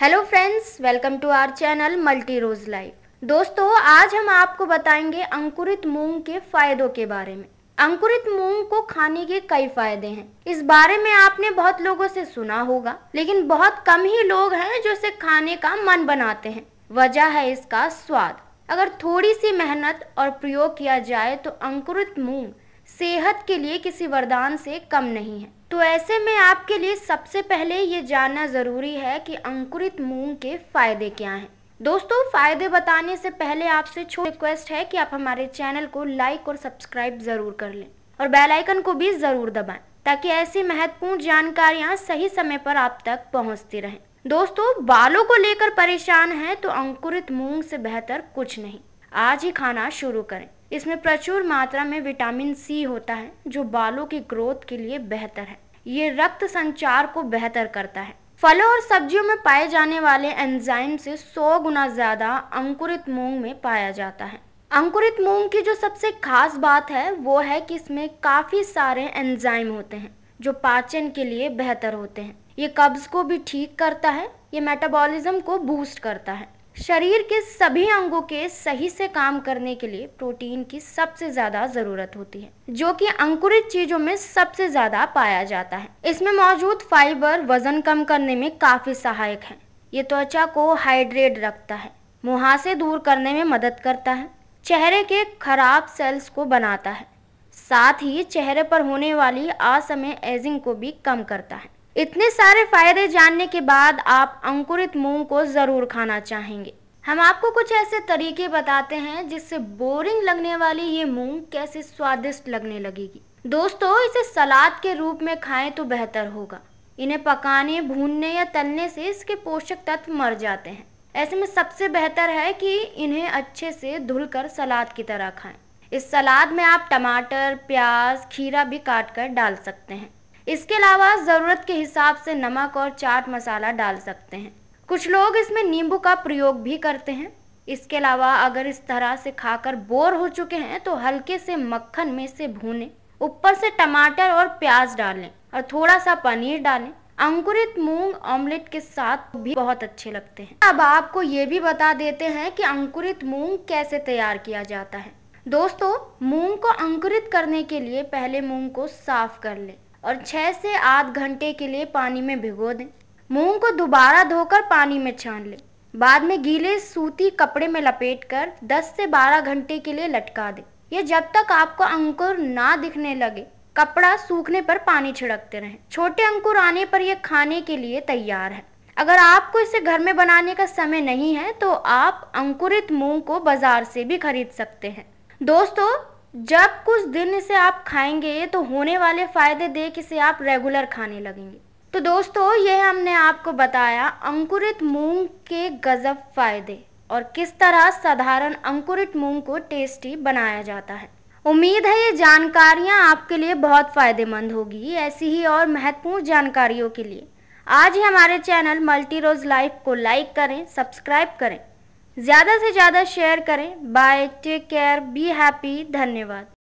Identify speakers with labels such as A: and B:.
A: hello friends welcome to our channel multi rose life दोस्तों आज हम आपको बताएंगे अंकुरित मूंग के फायदों के बारे में अंकुरित मूंग को खाने के कई फायदे हैं इस बारे में आपने बहुत लोगों से सुना होगा लेकिन बहुत कम ही लोग हैं जो इसे खाने का मन बनाते हैं वजह है इसका स्वाद अगर थोड़ी सी मेहनत और प्रयोग किया जाए तो अंकुरित मूंग सेहत के लिए किसी वरदान से कम नहीं है तो ऐसे में आपके लिए सबसे पहले ये जानना ज़रूरी है कि अंकुरित मूंग के फ़ायदे क्या हैं दोस्तों फ़ायदे बताने से पहले आपसे छोटी रिक्वेस्ट है कि आप हमारे चैनल को लाइक और सब्सक्राइब ज़रूर कर लें और बेल आइकन को भी ज़रूर दबाएं ताकि ऐसी महत्वपूर्ण जानकारियां सही समय पर आप तक पहुंचती रहें दोस्तों बालों को लेकर परेशान हैं तो अंकुरित मूंग से बेहतर कुछ नहीं आज ही खाना शुरू करें इसमें प्रचुर मात्रा में विटामिन सी होता है जो बालों की ग्रोथ के लिए बेहतर है ये रक्त संचार को बेहतर करता है फलों और सब्जियों में पाए जाने वाले एंजाइम से 100 गुना ज़्यादा अंकुरित मूंग में पाया जाता है अंकुरित मूंग की जो सबसे खास बात है वो है कि इसमें काफ़ी सारे एंजाइम होते हैं जो पाचन के लिए बेहतर होते हैं ये कब्ज़ को भी ठीक करता है ये मेटाबॉलिज्म को बूस्ट करता है शरीर के सभी अंगों के सही से काम करने के लिए प्रोटीन की सबसे ज़्यादा ज़रूरत होती है जो कि अंकुरित चीज़ों में सबसे ज़्यादा पाया जाता है इसमें मौजूद फाइबर वज़न कम करने में काफ़ी सहायक है ये त्वचा को हाइड्रेट रखता है मुहासे दूर करने में मदद करता है चेहरे के खराब सेल्स को बनाता है साथ ही चेहरे पर होने वाली असमय एजिंग को भी कम करता है इतने सारे फायदे जानने के बाद आप अंकुरित मूंग को ज़रूर खाना चाहेंगे हम आपको कुछ ऐसे तरीके बताते हैं जिससे बोरिंग लगने वाली ये मूंग कैसे स्वादिष्ट लगने लगेगी दोस्तों इसे सलाद के रूप में खाएं तो बेहतर होगा इन्हें पकाने भूनने या तलने से इसके पोषक तत्व मर जाते हैं ऐसे में सबसे बेहतर है कि इन्हें अच्छे से धुलकर सलाद की तरह खाएं इस सलाद में आप टमाटर प्याज खीरा भी काट कर डाल सकते हैं इसके अलावा ज़रूरत के हिसाब से नमक और चाट मसाला डाल सकते हैं कुछ लोग इसमें नींबू का प्रयोग भी करते हैं इसके अलावा अगर इस तरह से खाकर बोर हो चुके हैं तो हल्के से मक्खन में से भूने ऊपर से टमाटर और प्याज डालें और थोड़ा सा पनीर डालें अंकुरित मूंग ऑमलेट के साथ भी बहुत अच्छे लगते हैं अब आपको ये भी बता देते हैं कि अंकुरित मूंग कैसे तैयार किया जाता है दोस्तों मूंग को अंकुरित करने के लिए पहले मूंग को साफ कर लें और छः से आठ घंटे के लिए पानी में भिगो दें मूंग को दोबारा धोकर पानी में छान लें बाद में गीले सूती कपड़े में लपेट कर दस से बारह घंटे के लिए लटका दें ये जब तक आपको अंकुर ना दिखने लगे कपड़ा सूखने पर पानी छिड़कते रहें छोटे अंकुर आने पर यह खाने के लिए तैयार है अगर आपको इसे घर में बनाने का समय नहीं है तो आप अंकुरित मूंग को बाजार से भी खरीद सकते हैं दोस्तों जब कुछ दिन इसे आप खाएंगे तो होने वाले फ़ायदे देख इसे आप रेगुलर खाने लगेंगे तो दोस्तों ये हमने आपको बताया अंकुरित मूंग के गजब फ़ायदे और किस तरह साधारण अंकुरित मूंग को टेस्टी बनाया जाता है उम्मीद है ये जानकारियाँ आपके लिए बहुत फ़ायदेमंद होगी ऐसी ही और महत्वपूर्ण जानकारियों के लिए आज ही हमारे चैनल मल्टी रोज़ लाइफ को लाइक करें सब्सक्राइब करें ज़्यादा से ज़्यादा शेयर करें bye take care be happy धन्यवाद